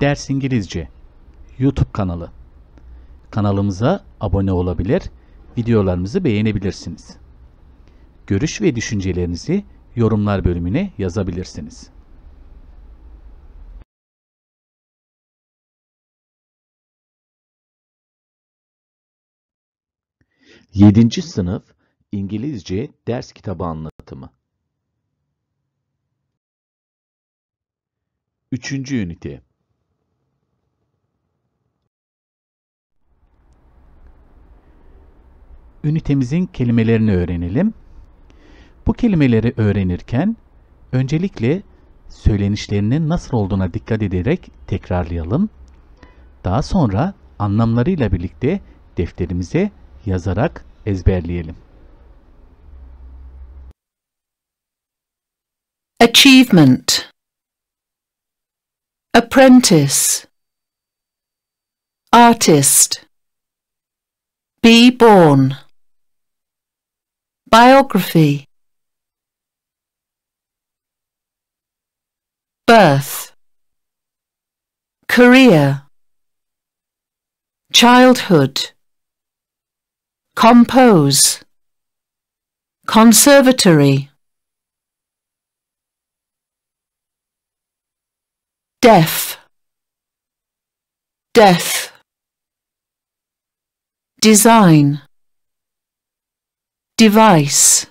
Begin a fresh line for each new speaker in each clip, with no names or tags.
Ders İngilizce YouTube kanalı. Kanalımıza abone olabilir, videolarımızı beğenebilirsiniz. Görüş ve düşüncelerinizi yorumlar bölümüne yazabilirsiniz.
Yedinci sınıf
İngilizce ders kitabı anlatımı. Üçüncü ünite ünitemizin kelimelerini öğrenelim. Bu kelimeleri öğrenirken öncelikle söylenişlerinin nasıl olduğuna dikkat ederek tekrarlayalım. Daha sonra anlamlarıyla birlikte defterimize yazarak ezberleyelim.
Achievement Apprentice Artist Be born biography birth career childhood compose conservatory deaf death design device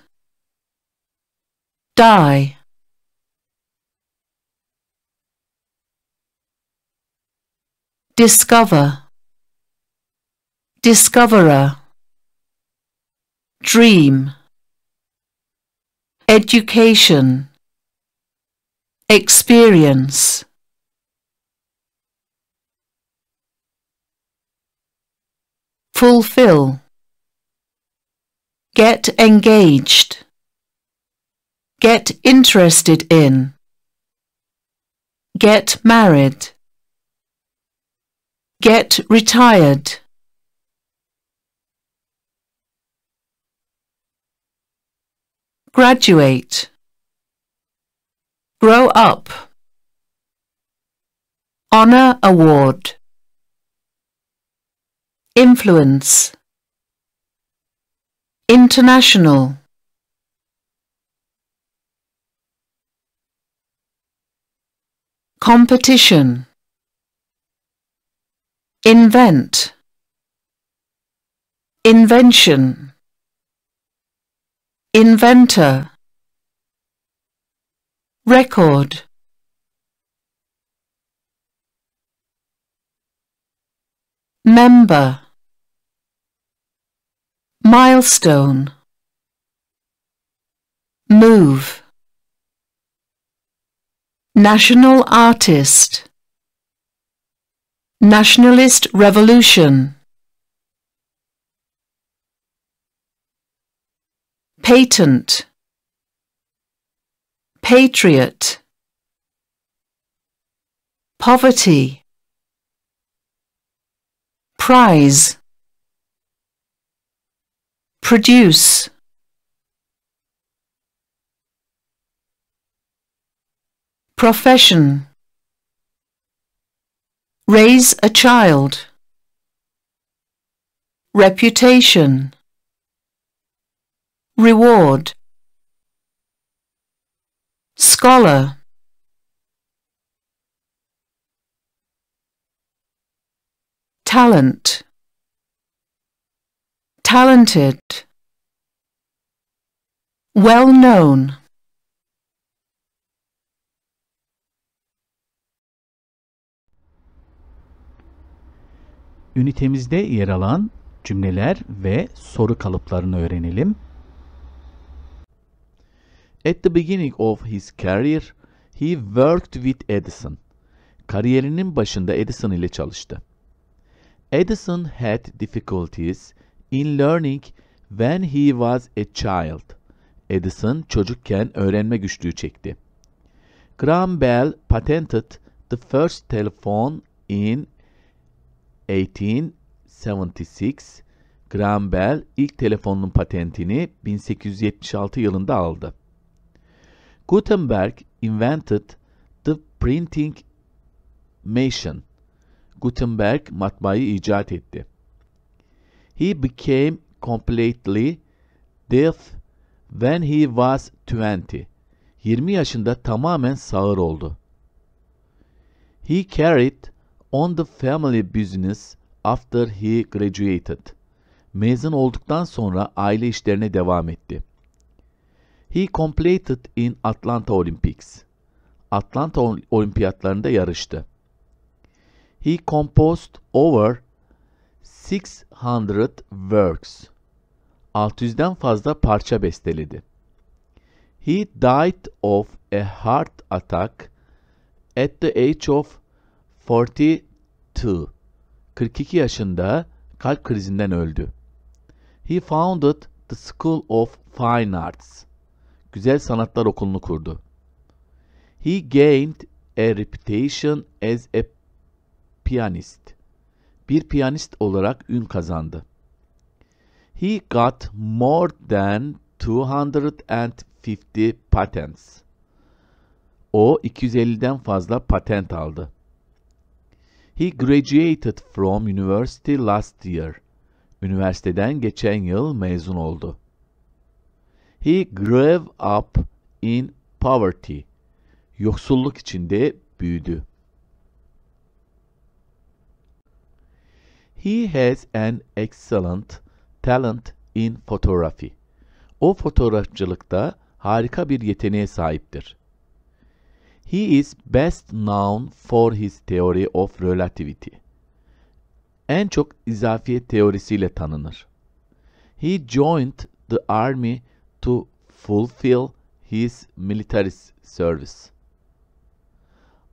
die discover discoverer dream education experience fulfill Get engaged. Get interested in. Get married. Get retired. Graduate. Grow up. Honor Award. Influence. International Competition Invent Invention Inventor Record Member milestone move national artist nationalist revolution patent patriot poverty prize produce profession raise a child reputation reward scholar talent talented, well known.
Ünitemizde yer alan cümleler ve soru kalıplarını öğrenelim. At the beginning of his career, he worked with Edison. Kariyerinin başında Edison ile çalıştı. Edison had difficulties in learning when he was a child. Edison çocukken öğrenme güçlüğü çekti. Graham Bell patented the first telephone in 1876. Graham Bell ilk telefonun patentini 1876 yılında aldı. Gutenberg invented the printing machine. Gutenberg matbaayı icat etti. He became completely deaf when he was 20. 20 yaşında tamamen sağır oldu. He carried on the family business after he graduated. Mezun olduktan sonra aile işlerine devam etti. He completed in Atlanta Olympics. Atlanta olimpiyatlarında yarıştı. He composed over 600 works 600'den fazla parça besteledi. He died of a heart attack at the age of 42. 42 yaşında kalp krizinden öldü. He founded the School of Fine Arts. Güzel Sanatlar Okulu'nu kurdu. He gained a reputation as a pianist bir piyanist olarak ün kazandı. He got more than 250 patents. O 250'den fazla patent aldı. He graduated from university last year. Üniversiteden geçen yıl mezun oldu. He grew up in poverty. Yoksulluk içinde büyüdü. He has an excellent talent in photography. O fotoğrafçılıkta harika bir yeteneğe sahiptir. He is best known for his theory of relativity. En çok izafiyet teorisiyle tanınır. He joined the army to fulfill his military service.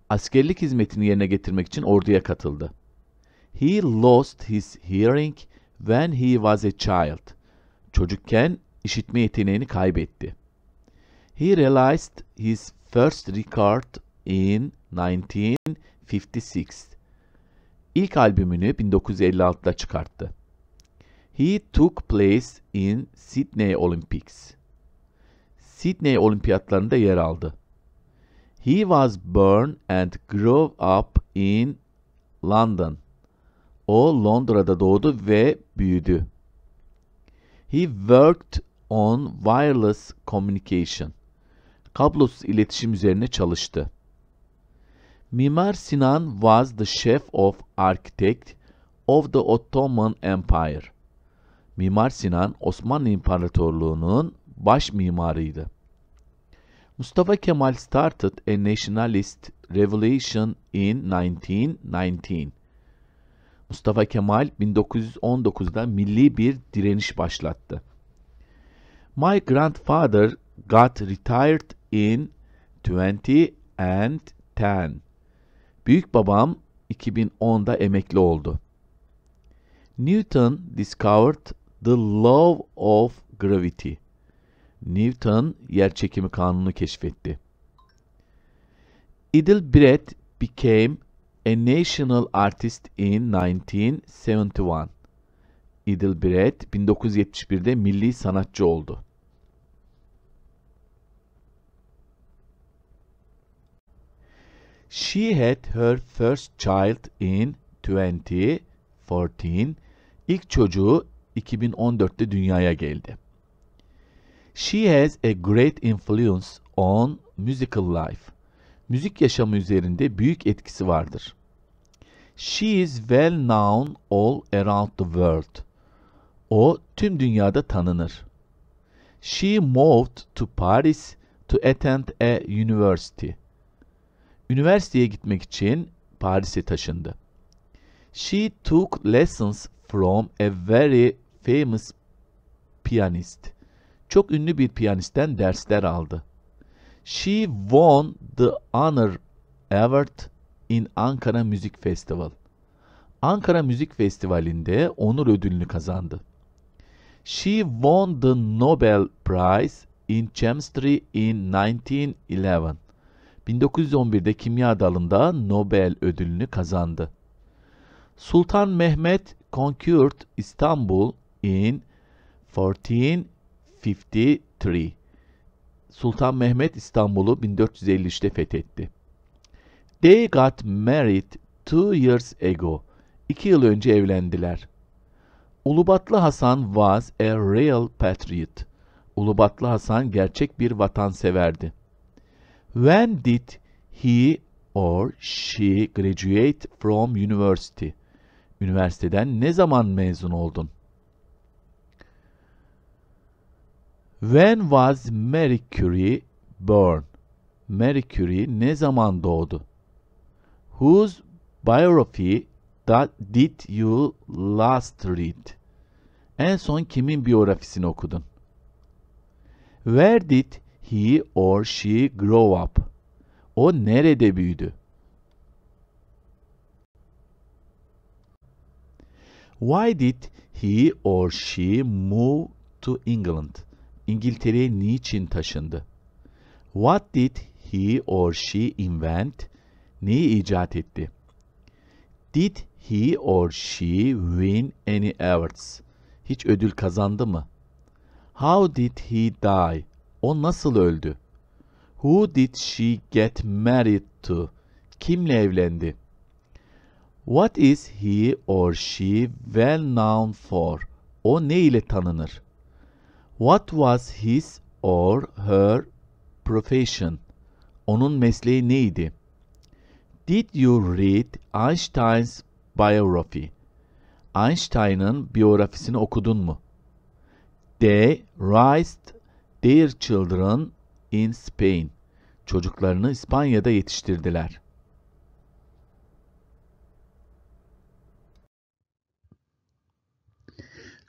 Askerlik hizmetini yerine getirmek için orduya katıldı. He lost his hearing when he was a child. Çocukken işitme yeteneğini kaybetti. He realized his first record in 1956. İlk albümünü 1956'da çıkarttı. He took place in Sydney Olympics. Sydney Olimpiyatlarında yer aldı. He was born and grew up in London. O Londra'da doğdu ve büyüdü. He worked on wireless communication. Kablosuz iletişim üzerine çalıştı. Mimar Sinan was the chef of architect of the Ottoman Empire. Mimar Sinan Osmanlı İmparatorluğu'nun baş mimarıydı. Mustafa Kemal started a nationalist revolution in 1919. Mustafa Kemal 1919'da milli bir direniş başlattı. My grandfather got retired in 20 and 10. Büyük babam 2010'da emekli oldu. Newton discovered the law of gravity. Newton yer çekimi kanunu keşfetti. Idil became a national artist in 1971. Idelbred 1971'de milli sanatçı oldu. She had her first child in 2014. İlk çocuğu 2014'te dünyaya geldi. She has a great influence on musical life müzik yaşamı üzerinde büyük etkisi vardır. She is well known all around the world. O tüm dünyada tanınır. She moved to Paris to attend a university. Üniversiteye gitmek için Paris'e taşındı. She took lessons from a very famous pianist. Çok ünlü bir piyanistten dersler aldı. She won the honor award in Ankara Müzik Festival. Ankara Müzik Festivali'nde onur ödülünü kazandı. She won the Nobel Prize in Chemistry in 1911. 1911'de kimya dalında Nobel ödülünü kazandı. Sultan Mehmet conquered Istanbul in 1453. Sultan Mehmet İstanbul'u 1453'te fethetti. They got married two years ago. İki yıl önce evlendiler. Ulubatlı Hasan was a real patriot. Ulubatlı Hasan gerçek bir vatanseverdi. When did he or she graduate from university? Üniversiteden ne zaman mezun oldun? When was Mercury born? Mercury ne zaman doğdu? Whose biography that did you last read? En son kimin biyografisini okudun? Where did he or she grow up? O nerede büyüdü? Why did he or she move to England? İngiltere'ye niçin taşındı? What did he or she invent? Neyi icat etti? Did he or she win any awards? Hiç ödül kazandı mı? How did he die? O nasıl öldü? Who did she get married to? Kimle evlendi? What is he or she well known for? O ne ile tanınır? What was his or her profession? Onun mesleği neydi? Did you read Einstein's biography? Einstein'ın biyografisini okudun mu? They raised their children in Spain. Çocuklarını İspanya'da yetiştirdiler.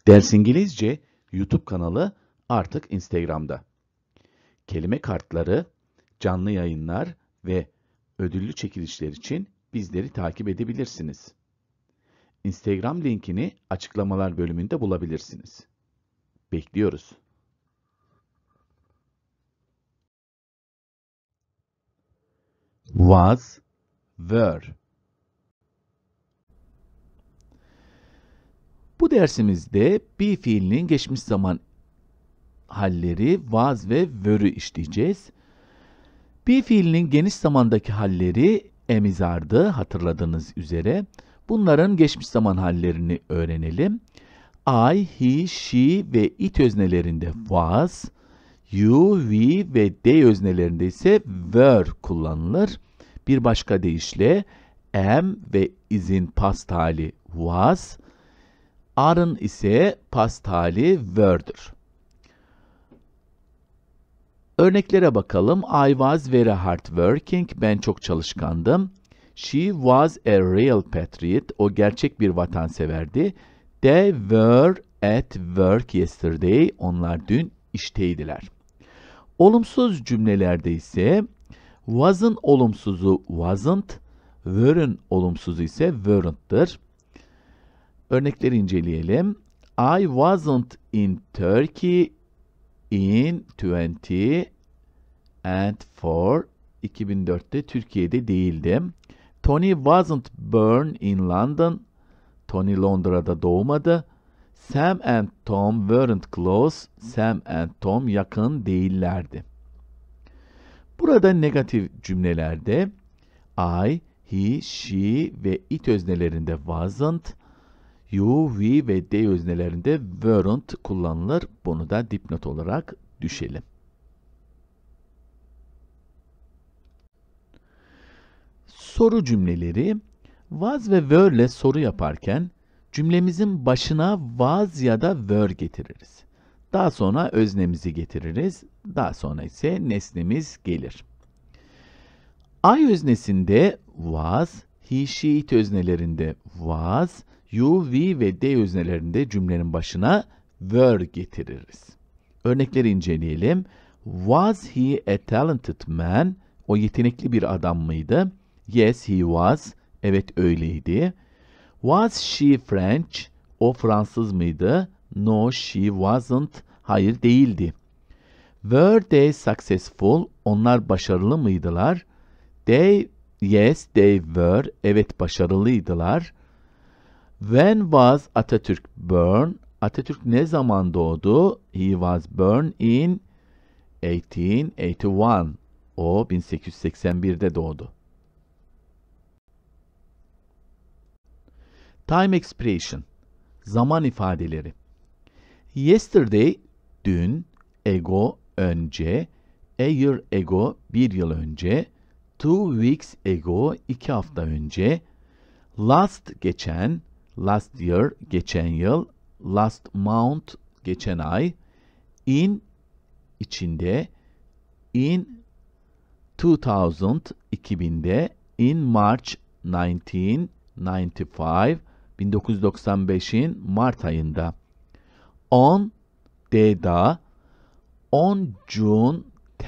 Ders İngilizce YouTube kanalı artık Instagram'da. Kelime kartları, canlı yayınlar ve ödüllü çekilişler için bizleri takip edebilirsiniz. Instagram linkini açıklamalar bölümünde bulabilirsiniz. Bekliyoruz. Was, were Bu dersimizde bir fiilinin geçmiş zaman halleri vaz ve vörü işleyeceğiz. Bir fiilinin geniş zamandaki halleri emizardı hatırladığınız üzere. Bunların geçmiş zaman hallerini öğrenelim. I, he, she ve it öznelerinde was, you, we ve they öznelerinde ise were kullanılır. Bir başka deyişle am ve is'in past hali was, Aren ise pastali hali Örneklere bakalım. I was very hard working. Ben çok çalışkandım. She was a real patriot. O gerçek bir vatanseverdi. They were at work yesterday. Onlar dün işteydiler. Olumsuz cümlelerde ise was'ın olumsuzu wasn't, were'ın olumsuzu ise weren't'tır. Örnekleri inceleyelim. I wasn't in Turkey in 20 and 4 2004'te Türkiye'de değildim. Tony wasn't born in London. Tony Londra'da doğmadı. Sam and Tom weren't close. Sam and Tom yakın değillerdi. Burada negatif cümlelerde I, he, she ve it öznelerinde wasn't, you, we ve they öznelerinde weren't kullanılır. Bunu da dipnot olarak düşelim. Soru cümleleri was ve were'le soru yaparken cümlemizin başına was ya da were getiririz. Daha sonra öznemizi getiririz. Daha sonra ise nesnemiz gelir. I öznesinde was, he, she, it öznelerinde was, you, we ve they öznelerinde cümlenin başına were getiririz. Örnekleri inceleyelim. Was he a talented man? O yetenekli bir adam mıydı? Yes, he was. Evet, öyleydi. Was she French? O Fransız mıydı? No, she wasn't. Hayır, değildi. Were they successful? Onlar başarılı mıydılar? They, yes, they were. Evet, başarılıydılar. When was Atatürk born? Atatürk ne zaman doğdu? He was born in 1881. O 1881'de doğdu. Time expression. Zaman ifadeleri. Yesterday dün, ago önce, a year ago bir yıl önce, two weeks ago iki hafta önce, last geçen, last year geçen yıl, last month geçen ay, in içinde, in 2000 2000'de, in March 1995 1995'in Mart ayında. On Deda on June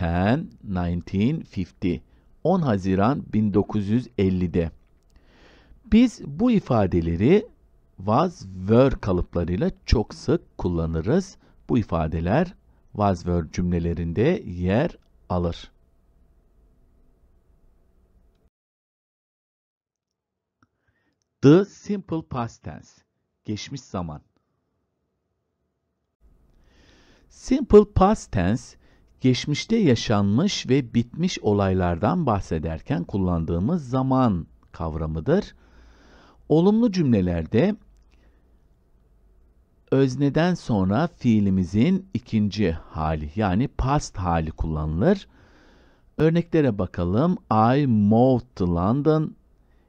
10 1950 10 Haziran 1950'de. Biz bu ifadeleri was, were kalıplarıyla çok sık kullanırız. Bu ifadeler was, were cümlelerinde yer alır. The simple past tense, geçmiş zaman. Simple past tense, geçmişte yaşanmış ve bitmiş olaylardan bahsederken kullandığımız zaman kavramıdır. Olumlu cümlelerde özneden sonra fiilimizin ikinci hali yani past hali kullanılır. Örneklere bakalım. I moved to London.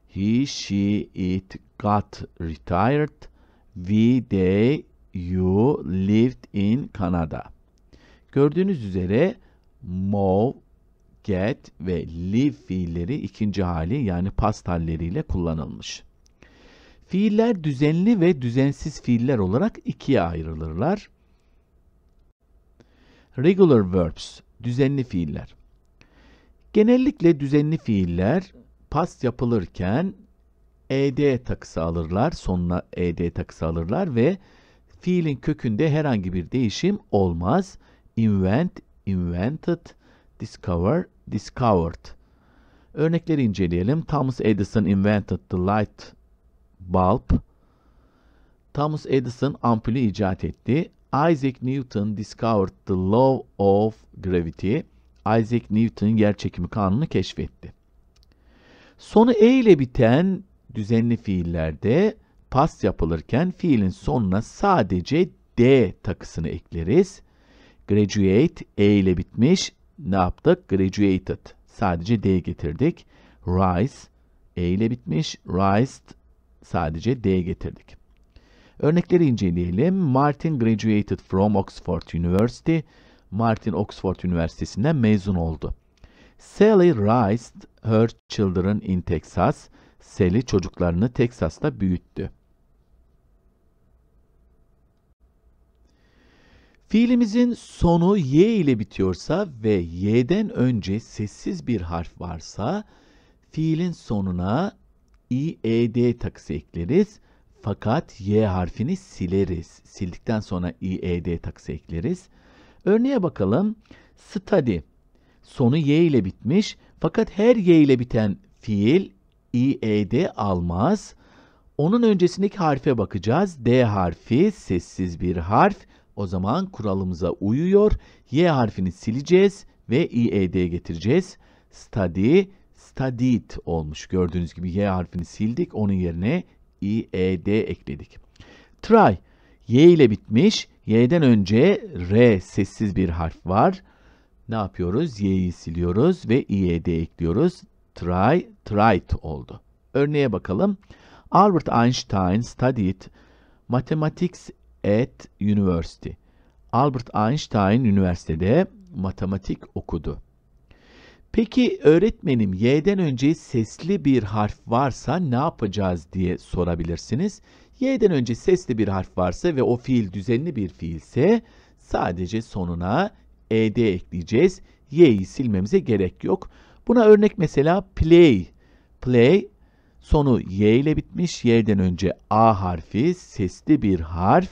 He, she, it got retired. We, they, you lived in Canada. Gördüğünüz üzere move, get ve live fiilleri ikinci hali yani past halleriyle kullanılmış. Fiiller düzenli ve düzensiz fiiller olarak ikiye ayrılırlar. Regular verbs, düzenli fiiller. Genellikle düzenli fiiller past yapılırken ed takısı alırlar, sonuna ed takısı alırlar ve fiilin kökünde herhangi bir değişim olmaz. Invent, invented, discover, discovered. Örnekleri inceleyelim. Thomas Edison invented the light bulb, Thomas Edison ampulü icat etti. Isaac Newton discovered the law of gravity. Isaac Newton yerçekimi kanunu keşfetti. Sonu e ile biten düzenli fiillerde pas yapılırken fiilin sonuna sadece d takısını ekleriz. Graduate e ile bitmiş. Ne yaptık? Graduated. Sadece d getirdik. Rise e ile bitmiş. Rised sadece D getirdik. Örnekleri inceleyelim. Martin graduated from Oxford University. Martin Oxford Üniversitesi'nden mezun oldu. Sally raised her children in Texas. Sally çocuklarını Texas'ta büyüttü. Fiilimizin sonu y ile bitiyorsa ve y'den önce sessiz bir harf varsa fiilin sonuna IED takısı ekleriz. Fakat Y harfini sileriz. Sildikten sonra IED takısı ekleriz. Örneğe bakalım. Study. Sonu Y ile bitmiş. Fakat her Y ile biten fiil IED almaz. Onun öncesindeki harfe bakacağız. D harfi sessiz bir harf. O zaman kuralımıza uyuyor. Y harfini sileceğiz ve IED getireceğiz. Study tadit olmuş. Gördüğünüz gibi Y harfini sildik. Onun yerine i, e, d ekledik. Try. Y ile bitmiş. Y'den önce R sessiz bir harf var. Ne yapıyoruz? Y'yi siliyoruz ve i'e d ekliyoruz. Try, tried oldu. Örneğe bakalım. Albert Einstein studied mathematics at university. Albert Einstein üniversitede matematik okudu. Peki öğretmenim y'den önce sesli bir harf varsa ne yapacağız diye sorabilirsiniz. Y'den önce sesli bir harf varsa ve o fiil düzenli bir fiilse sadece sonuna ed ekleyeceğiz. Y'yi silmemize gerek yok. Buna örnek mesela play. Play sonu y ile bitmiş. Y'den önce a harfi sesli bir harf.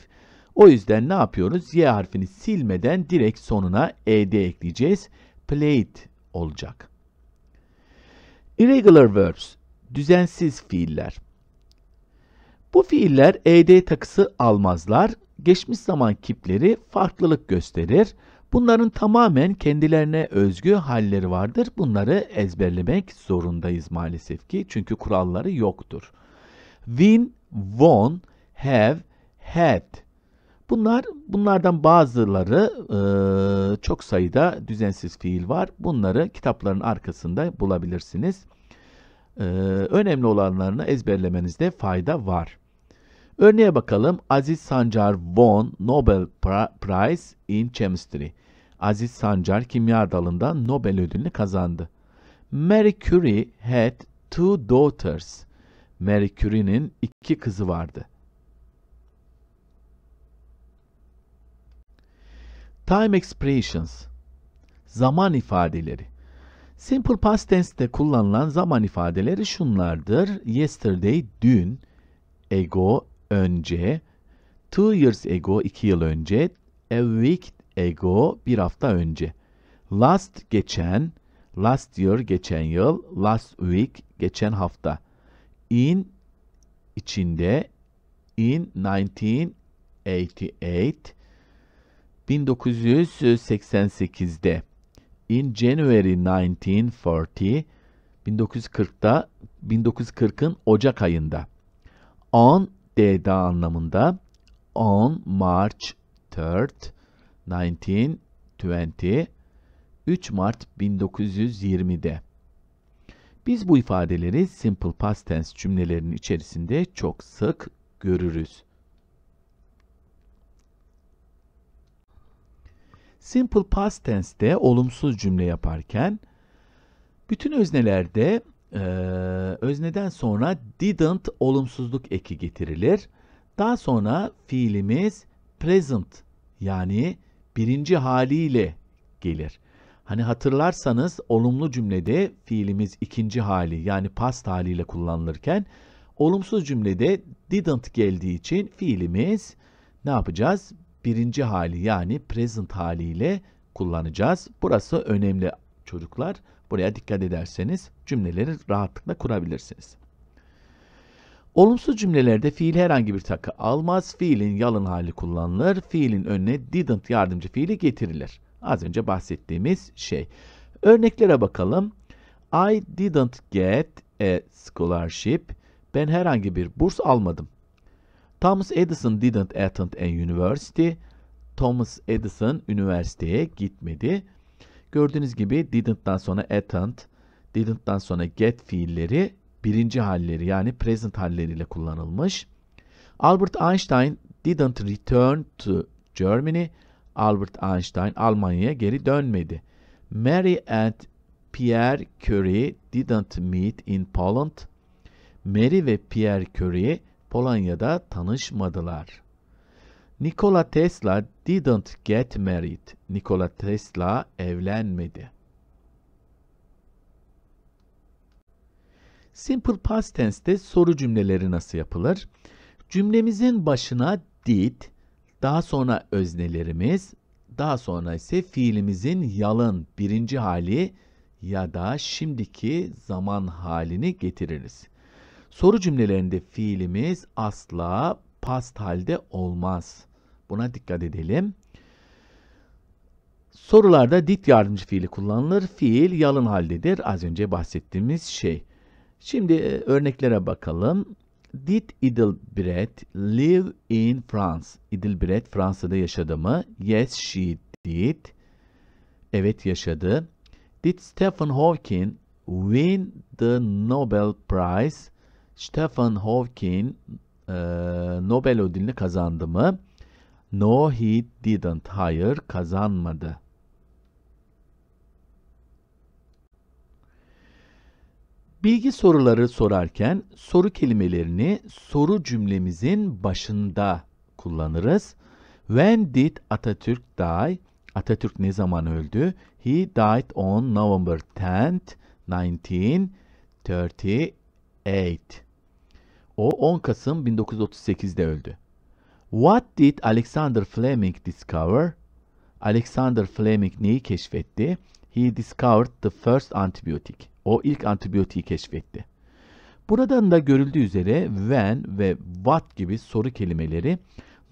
O yüzden ne yapıyoruz? Y harfini silmeden direkt sonuna ed ekleyeceğiz. Played olacak. Irregular verbs, düzensiz fiiller. Bu fiiller ed takısı almazlar, geçmiş zaman kipleri farklılık gösterir. Bunların tamamen kendilerine özgü halleri vardır. Bunları ezberlemek zorundayız maalesef ki çünkü kuralları yoktur. Win, won, have, had Bunlar bunlardan bazıları e, çok sayıda düzensiz fiil var. Bunları kitapların arkasında bulabilirsiniz. E, önemli olanlarını ezberlemenizde fayda var. Örneğe bakalım. Aziz Sancar won Nobel Prize in Chemistry. Aziz Sancar kimya dalında Nobel ödülünü kazandı. Mary Curie had two daughters. Mary Curie'nin iki kızı vardı. Time expressions, zaman ifadeleri. Simple past tense'te kullanılan zaman ifadeleri şunlardır. Yesterday, dün, ago, önce, two years ago, iki yıl önce, a week ago, bir hafta önce. Last, geçen, last year, geçen yıl, last week, geçen hafta. In, içinde, in 1988, 1988'de in January 1940 1940'da 1940'ın Ocak ayında on D'da anlamında on March 3rd 1920 3 Mart 1920'de biz bu ifadeleri simple past tense cümlelerinin içerisinde çok sık görürüz. Simple past tense'de olumsuz cümle yaparken bütün öznelerde e, özneden sonra didn't olumsuzluk eki getirilir. Daha sonra fiilimiz present yani birinci haliyle gelir. Hani hatırlarsanız olumlu cümlede fiilimiz ikinci hali yani past haliyle kullanılırken olumsuz cümlede didn't geldiği için fiilimiz ne yapacağız? birinci hali yani present haliyle kullanacağız. Burası önemli çocuklar. Buraya dikkat ederseniz cümleleri rahatlıkla kurabilirsiniz. Olumsuz cümlelerde fiil herhangi bir takı almaz. Fiilin yalın hali kullanılır. Fiilin önüne didn't yardımcı fiili getirilir. Az önce bahsettiğimiz şey. Örneklere bakalım. I didn't get a scholarship. Ben herhangi bir burs almadım. Thomas Edison didn't attend a university. Thomas Edison üniversiteye gitmedi. Gördüğünüz gibi didn't'dan sonra attend, didn't'dan sonra get fiilleri birinci halleri yani present halleriyle kullanılmış. Albert Einstein didn't return to Germany. Albert Einstein Almanya'ya geri dönmedi. Mary and Pierre Curie didn't meet in Poland. Mary ve Pierre Curie Polonya'da tanışmadılar. Nikola Tesla didn't get married. Nikola Tesla evlenmedi. Simple past tense'te soru cümleleri nasıl yapılır? Cümlemizin başına did, daha sonra öznelerimiz, daha sonra ise fiilimizin yalın birinci hali ya da şimdiki zaman halini getiririz. Soru cümlelerinde fiilimiz asla past halde olmaz. Buna dikkat edelim. Sorularda did yardımcı fiili kullanılır. Fiil yalın haldedir. Az önce bahsettiğimiz şey. Şimdi e, örneklere bakalım. Did Idilbret live in France? Idilbret Fransa'da yaşadı mı? Yes, she did. Evet, yaşadı. Did Stephen Hawking win the Nobel Prize? Stephen Hawking e, Nobel ödülünü kazandı mı? No, he didn't. Hayır, kazanmadı. Bilgi soruları sorarken soru kelimelerini soru cümlemizin başında kullanırız. When did Atatürk die? Atatürk ne zaman öldü? He died on November 10th, 1938. O 10 Kasım 1938'de öldü. What did Alexander Fleming discover? Alexander Fleming neyi keşfetti? He discovered the first antibiotic. O ilk antibiyotiği keşfetti. Buradan da görüldüğü üzere when ve what gibi soru kelimeleri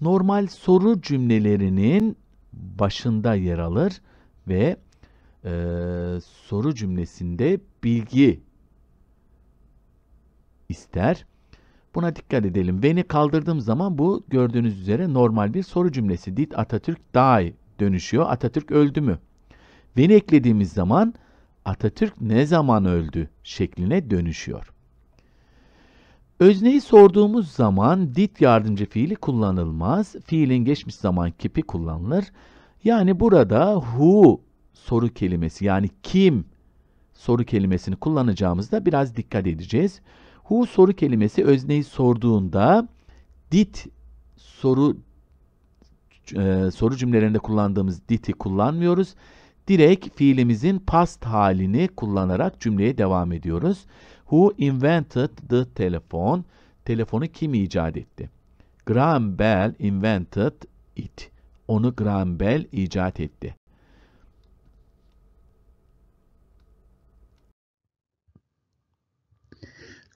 normal soru cümlelerinin başında yer alır ve e, soru cümlesinde bilgi ister. Buna dikkat edelim. Beni kaldırdığım zaman bu gördüğünüz üzere normal bir soru cümlesi. Did Atatürk die dönüşüyor. Atatürk öldü mü? Veni eklediğimiz zaman Atatürk ne zaman öldü şekline dönüşüyor. Özneyi sorduğumuz zaman did yardımcı fiili kullanılmaz. Fiilin geçmiş zaman kipi kullanılır. Yani burada who soru kelimesi yani kim soru kelimesini kullanacağımızda biraz dikkat edeceğiz. Who soru kelimesi özneyi sorduğunda did soru e, soru cümlelerinde kullandığımız did'i kullanmıyoruz. Direkt fiilimizin past halini kullanarak cümleye devam ediyoruz. Who invented the telephone? Telefonu kim icat etti? Graham Bell invented it. Onu Graham Bell icat etti.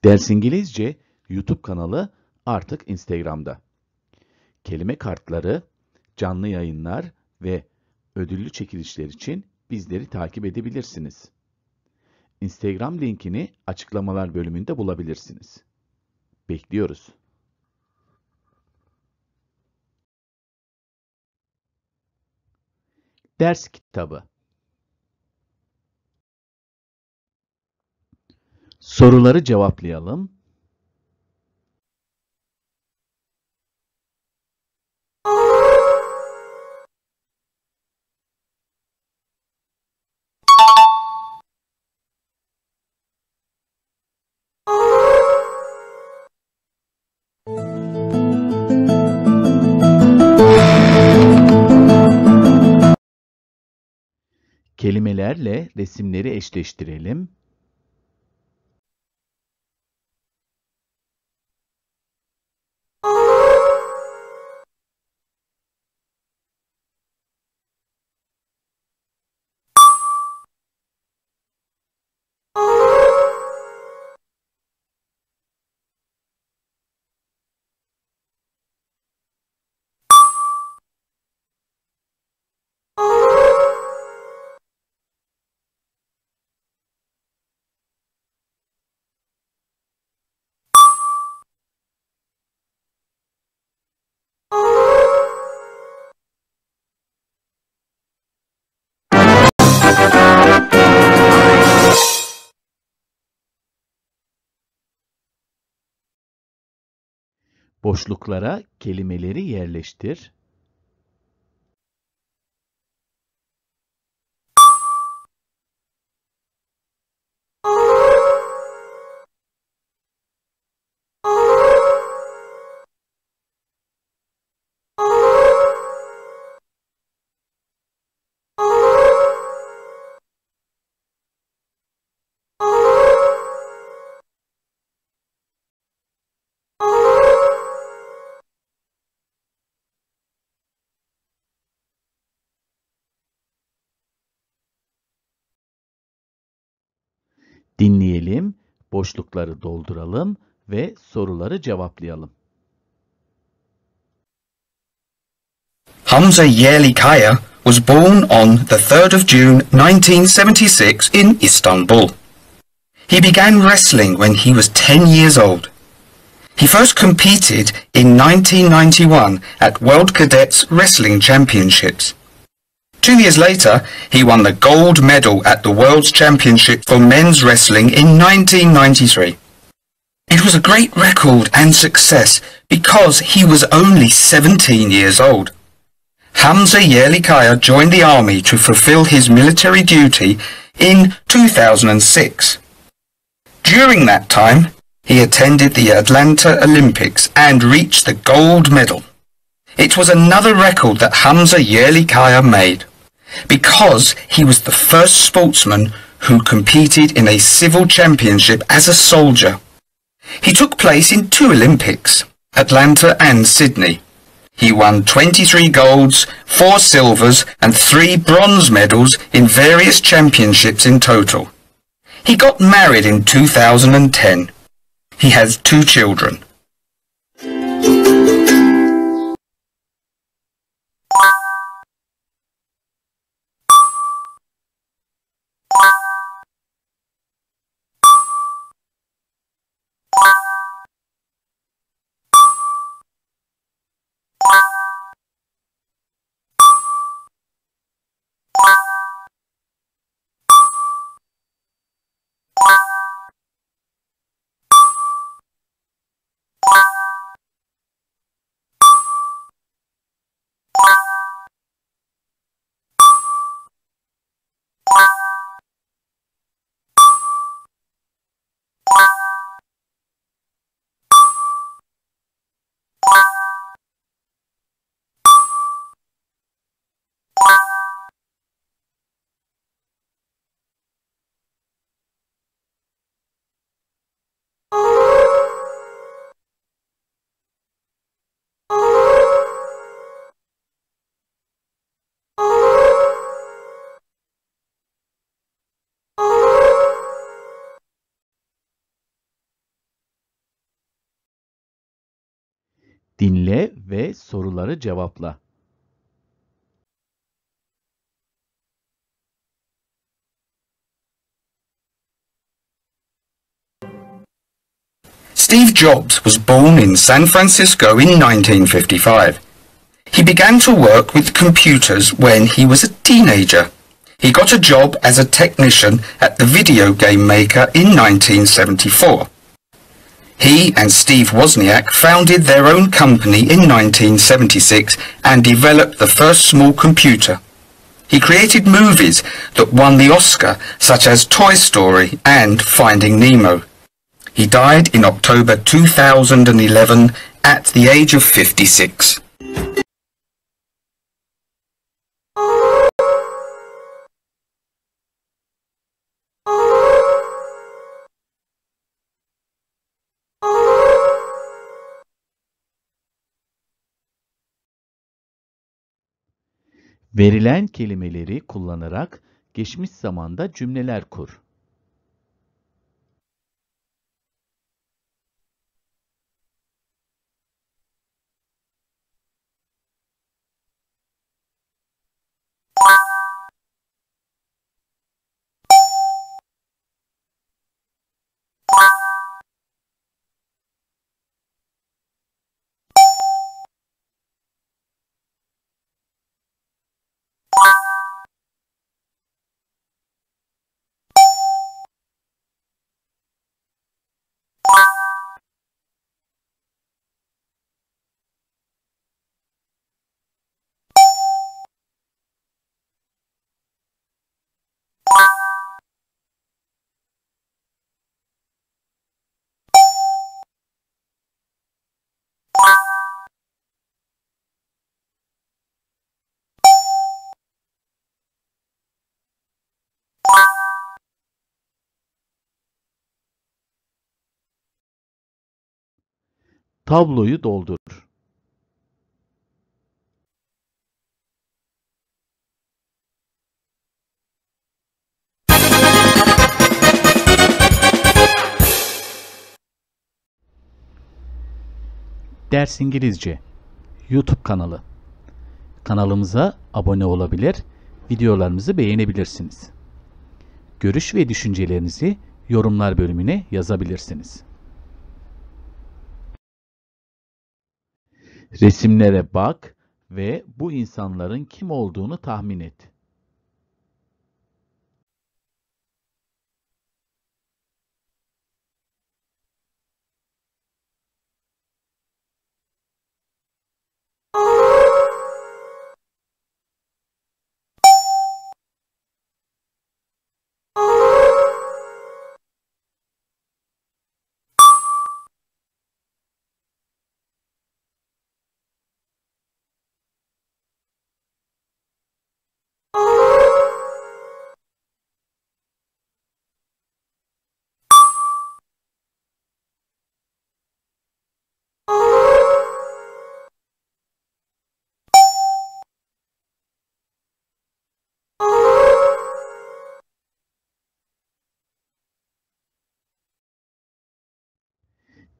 Ders İngilizce YouTube kanalı artık Instagram'da. Kelime kartları, canlı yayınlar ve ödüllü çekilişler için bizleri takip edebilirsiniz. Instagram linkini açıklamalar bölümünde bulabilirsiniz. Bekliyoruz. Ders kitabı Soruları cevaplayalım. Kelimelerle resimleri eşleştirelim. Boşluklara kelimeleri yerleştir boşlukları dolduralım ve soruları cevaplayalım.
Hamza Yerlikaya was born on the 3rd of June 1976 in Istanbul. He began wrestling when he was 10 years old. He first competed in 1991 at World Cadets Wrestling Championships. Two years later, he won the gold medal at the World Championship for Men's Wrestling in 1993. It was a great record and success because he was only 17 years old. Hamza Yerlikaya joined the army to fulfill his military duty in 2006. During that time, he attended the Atlanta Olympics and reached the gold medal. It was another record that Hamza Yerlikaya made because he was the first sportsman who competed in a civil championship as a soldier. He took place in two Olympics, Atlanta and Sydney. He won 23 golds, 4 silvers and 3 bronze medals in various championships in total. He got married in 2010. He has two children.
Dinle ve soruları cevapla.
Steve Jobs was born in San Francisco in 1955. He began to work with computers when he was a teenager. He got a job as a technician at the video game maker in 1974. He and Steve Wozniak founded their own company in 1976 and developed the first small computer. He created movies that won the Oscar, such as Toy Story and Finding Nemo. He died in October 2011 at the age of 56.
Verilen kelimeleri kullanarak geçmiş zamanda cümleler kur. Tabloyu doldur. Ders İngilizce YouTube kanalı. Kanalımıza abone olabilir, videolarımızı beğenebilirsiniz. Görüş ve düşüncelerinizi yorumlar bölümüne yazabilirsiniz. Resimlere bak ve bu insanların kim olduğunu tahmin et.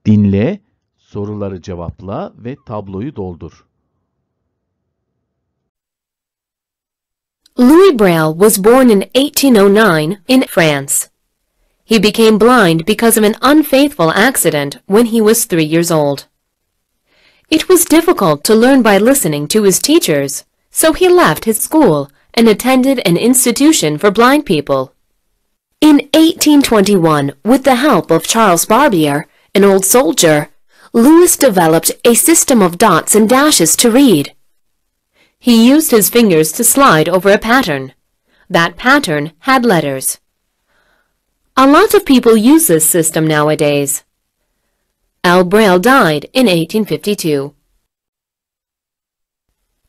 Dinle, soruları cevapla ve tabloyu doldur.
Louis Braille was born in 1809 in France. He became blind because of an unfaithful accident when he was three years old. It was difficult to learn by listening to his teachers, so he left his school and attended an institution for blind people. In 1821, with the help of Charles Barbier, an old soldier, Lewis developed a system of dots and dashes to read. He used his fingers to slide over a pattern. That pattern had letters. A lot of people use this system nowadays. Al Braille died in 1852.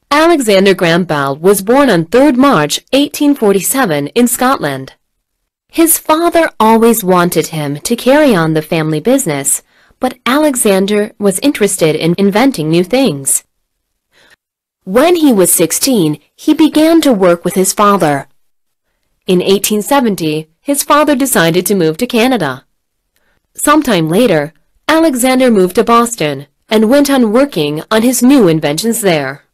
Alexander Graham Bell was born on 3 March 1847 in Scotland. His father always wanted him to carry on the family business, but Alexander was interested in inventing new things. When he was 16, he began to work with his father. In 1870, his father decided to move to Canada. Sometime later, Alexander moved to Boston and went on working on his new inventions there.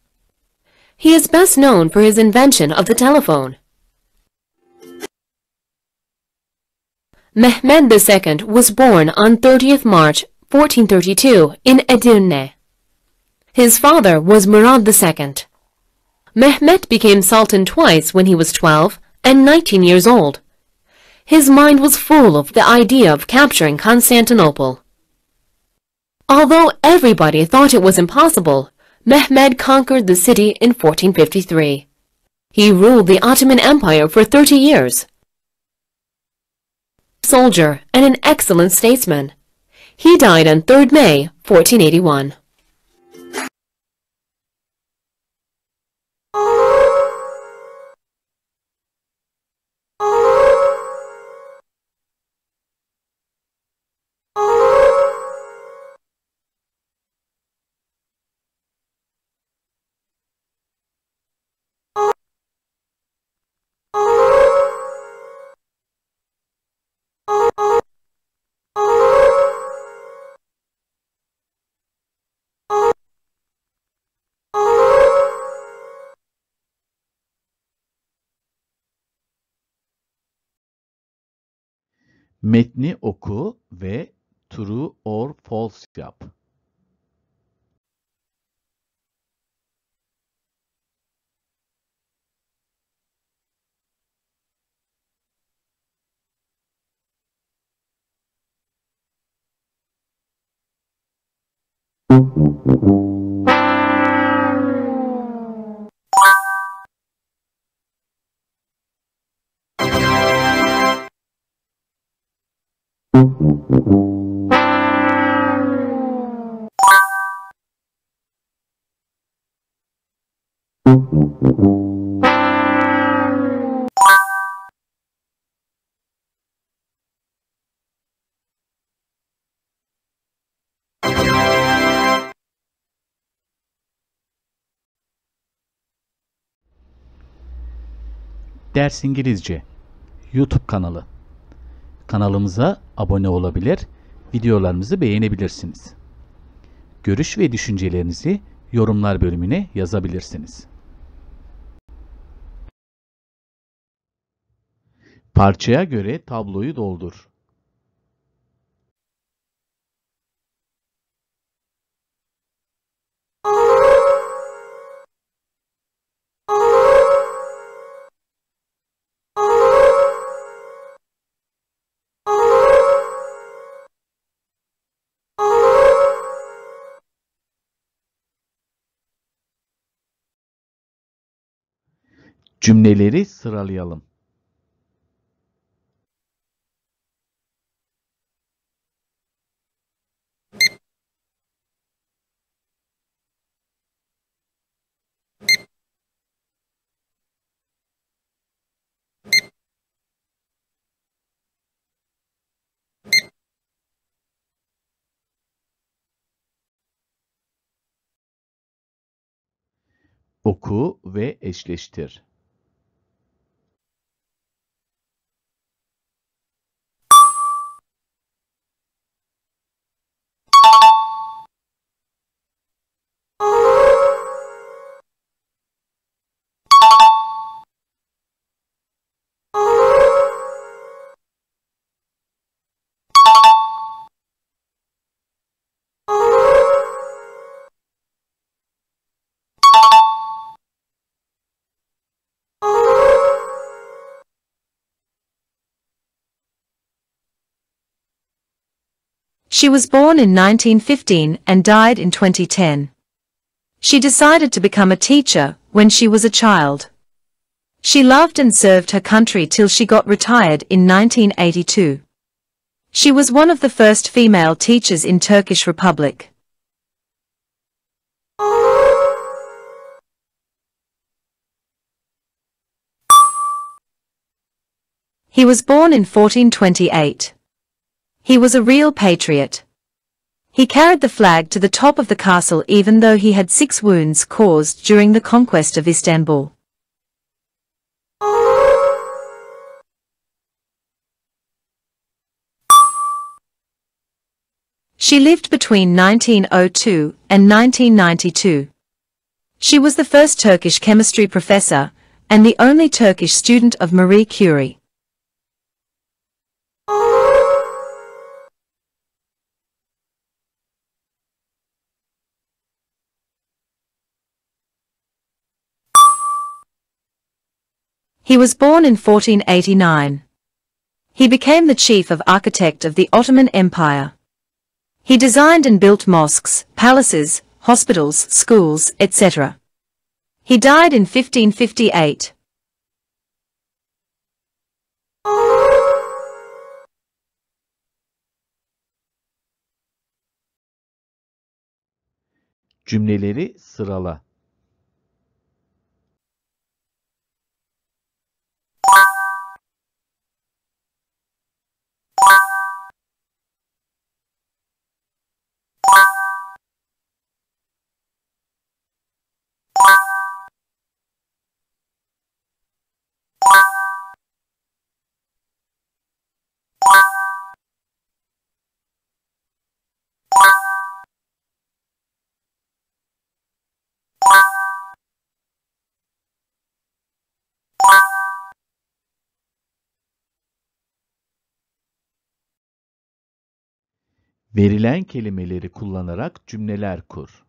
He is best known for his invention of the telephone. Mehmed II was born on 30th March 1432 in Edirne. His father was Murad II. Mehmet became Sultan twice when he was 12 and 19 years old. His mind was full of the idea of capturing Constantinople. Although everybody thought it was impossible, Mehmed conquered the city in 1453. He ruled the Ottoman Empire for 30 years soldier, and an excellent statesman. He died on 3 May 1481.
Metni oku ve true or false yap.
Thank you.
Ders İngilizce YouTube kanalı. Kanalımıza abone olabilir, videolarımızı beğenebilirsiniz. Görüş ve düşüncelerinizi yorumlar bölümüne yazabilirsiniz. Parçaya göre tabloyu doldur. Cümleleri sıralayalım. Oku ve eşleştir.
She was born in 1915 and died in 2010. She decided to become a teacher when she was a child. She loved and served her country till she got retired in 1982. She was one of the first female teachers in Turkish Republic. He was born in 1428. He was a real patriot. He carried the flag to the top of the castle even though he had six wounds caused during the conquest of Istanbul. She lived between 1902 and 1992. She was the first Turkish chemistry professor and the only Turkish student of Marie Curie. He was born in 1489. He became the chief of architect of the Ottoman Empire. He designed and built mosques, palaces, hospitals, schools, etc. He died in 1558.
Cümleleri sırala. Verilen kelimeleri kullanarak cümleler kur.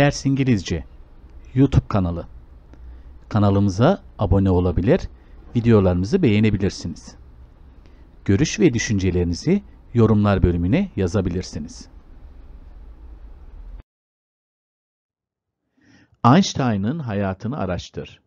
Ders İngilizce YouTube kanalı. Kanalımıza abone olabilir, videolarımızı beğenebilirsiniz. Görüş ve düşüncelerinizi yorumlar bölümüne yazabilirsiniz. Einstein'ın hayatını araştır.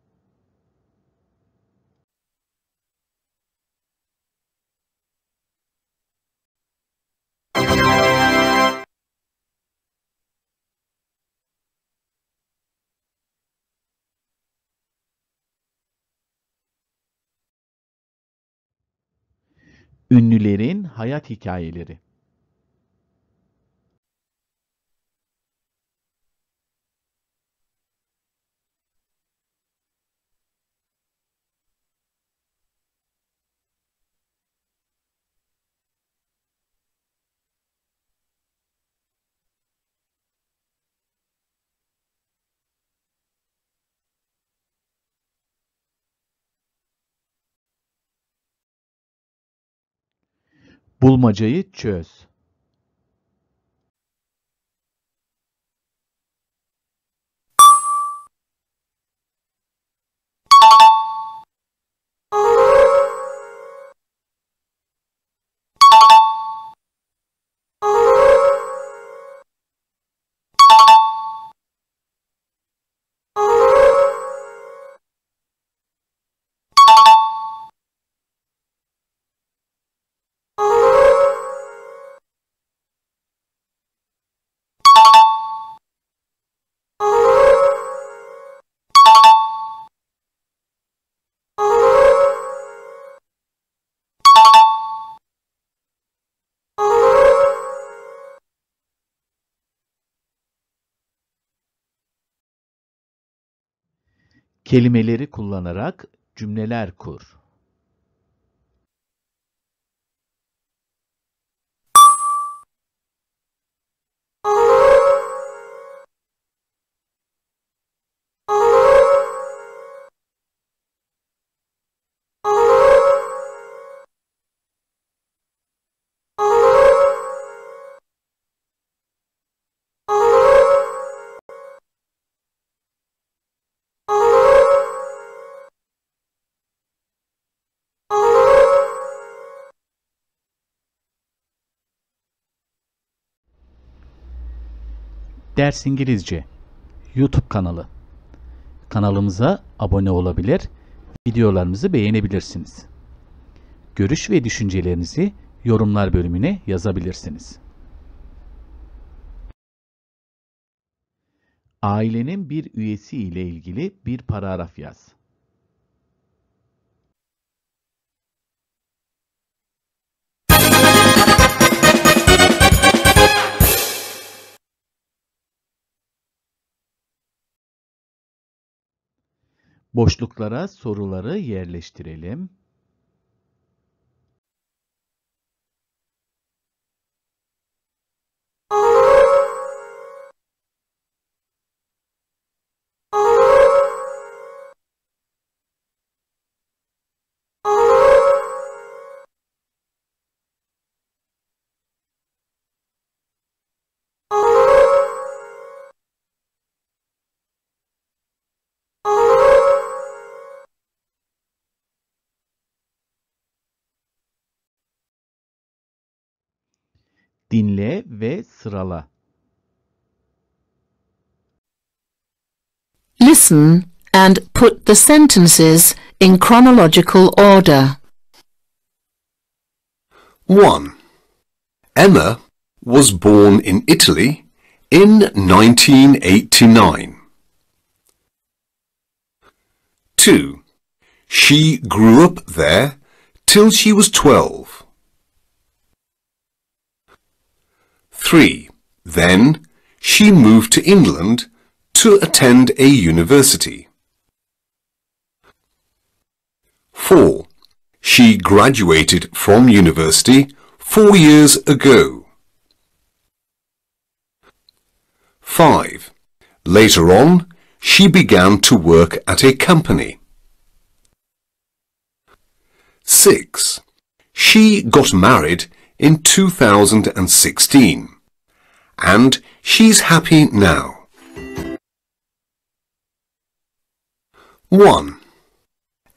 Ünlülerin hayat hikayeleri. Bulmacayı çöz. kelimeleri kullanarak cümleler kur. Ders İngilizce YouTube kanalı. Kanalımıza abone olabilir, videolarımızı beğenebilirsiniz. Görüş ve düşüncelerinizi yorumlar bölümüne yazabilirsiniz. Ailenin bir üyesi ile ilgili bir paragraf yaz. Boşluklara soruları yerleştirelim. ve sırala.
Listen and put the sentences in chronological order.
1. Emma was born in Italy in 1989. 2. She grew up there till she was 12. 3. Then she moved to England to attend a university. 4. She graduated from university four years ago. 5. Later on, she began to work at a company. 6. She got married in 2016 and she's happy now. 1.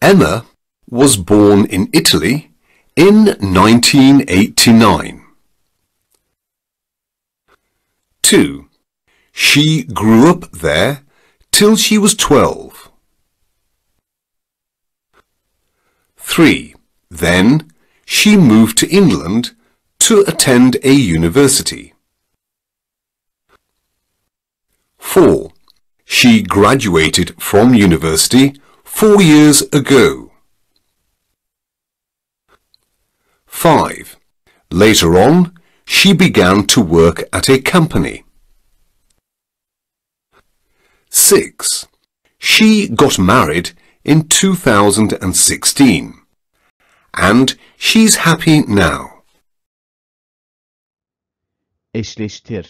Emma was born in Italy in 1989. 2. She grew up there till she was 12. 3. Then she moved to England to attend a university. 4. She graduated from university four years ago. 5. Later on, she began to work at a company. 6. She got married in 2016 and she's happy now.
Eşleştir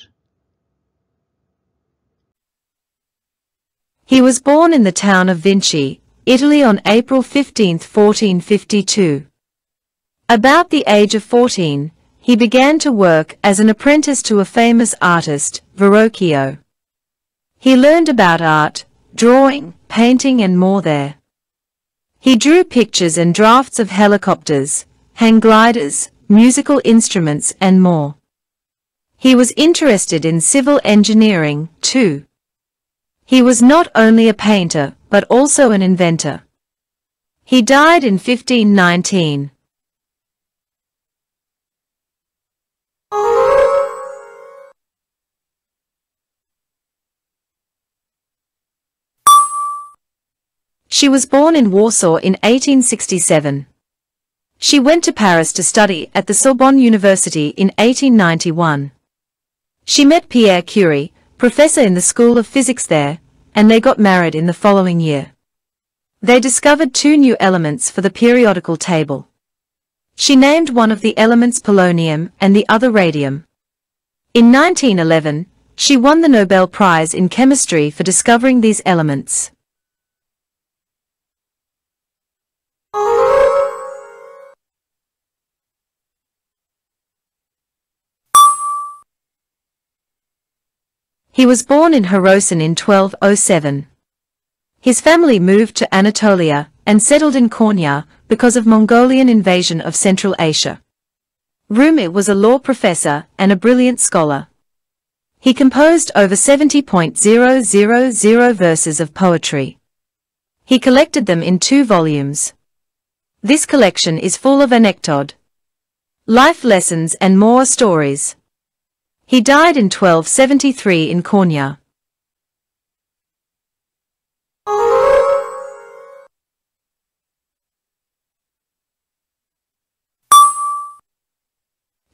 He was
born in the town of Vinci, Italy on April 15, 1452. About the age of 14, he began to work as an apprentice to a famous artist, Verrocchio. He learned about art, drawing, painting and more there. He drew pictures and drafts of helicopters, hang gliders, musical instruments and more. He was interested in civil engineering, too. He was not only a painter, but also an inventor. He died in 1519. She was born in Warsaw in 1867. She went to Paris to study at the Sorbonne University in 1891. She met Pierre Curie, professor in the School of Physics there, and they got married in the following year. They discovered two new elements for the periodical table. She named one of the elements polonium and the other radium. In 1911, she won the Nobel Prize in Chemistry for discovering these elements. He was born in Herosin in 1207. His family moved to Anatolia and settled in Konya because of Mongolian invasion of Central Asia. Rumi was a law professor and a brilliant scholar. He composed over 70.000 verses of poetry. He collected them in two volumes. This collection is full of anecdote, life lessons and more stories. He died in 1273 in Konya.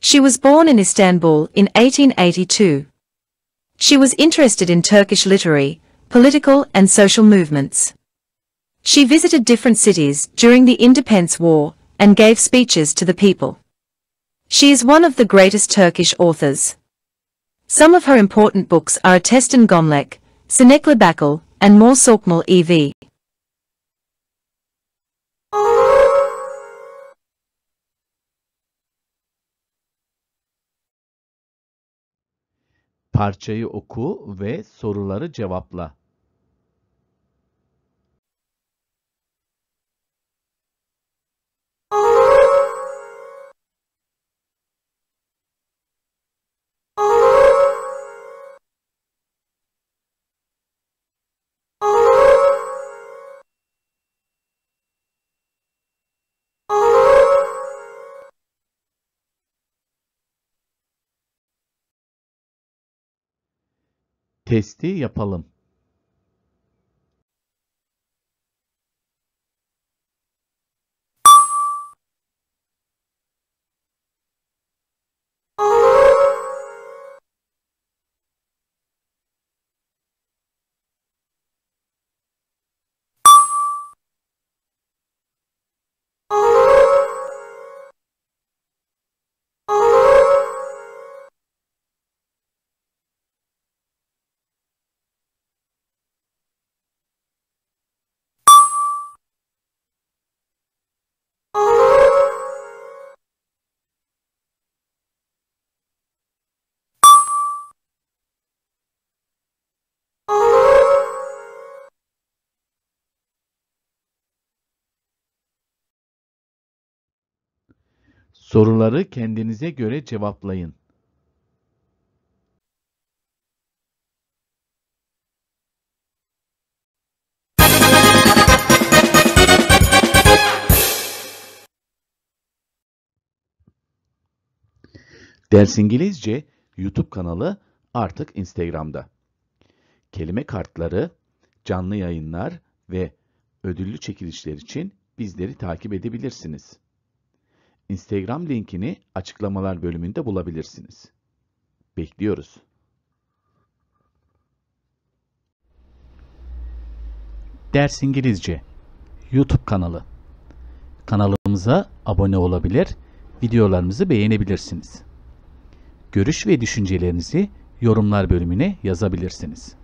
She was born in Istanbul in 1882. She was interested in Turkish literary, political and social movements. She visited different cities during the Independence War and gave speeches to the people. She is one of the greatest Turkish authors. Some of her important books are Atestan Gomlek, Sinekla Bakal, and more Sorkmal EV.
Parçayı oku ve soruları cevapla. testi yapalım. Soruları kendinize göre cevaplayın. Ders İngilizce YouTube kanalı artık Instagram'da. Kelime kartları, canlı yayınlar ve ödüllü çekilişler için bizleri takip edebilirsiniz. Instagram linkini açıklamalar bölümünde bulabilirsiniz. Bekliyoruz. Ders İngilizce YouTube kanalı. Kanalımıza abone olabilir, videolarımızı beğenebilirsiniz. Görüş ve düşüncelerinizi yorumlar bölümüne yazabilirsiniz.